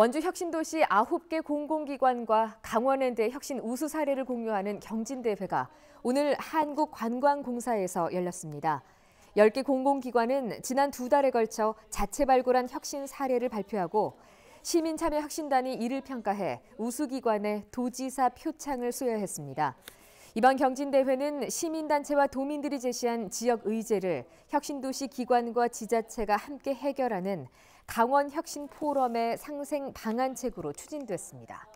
원주 혁신도시 9개 공공기관과 강원랜드의 혁신 우수 사례를 공유하는 경진대회가 오늘 한국관광공사에서 열렸습니다. 10개 공공기관은 지난 두 달에 걸쳐 자체 발굴한 혁신 사례를 발표하고 시민참여혁신단이 이를 평가해 우수기관에 도지사 표창을 수여했습니다. 이번 경진대회는 시민단체와 도민들이 제시한 지역 의제를 혁신도시 기관과 지자체가 함께 해결하는 강원혁신포럼의 상생 방안책으로 추진됐습니다.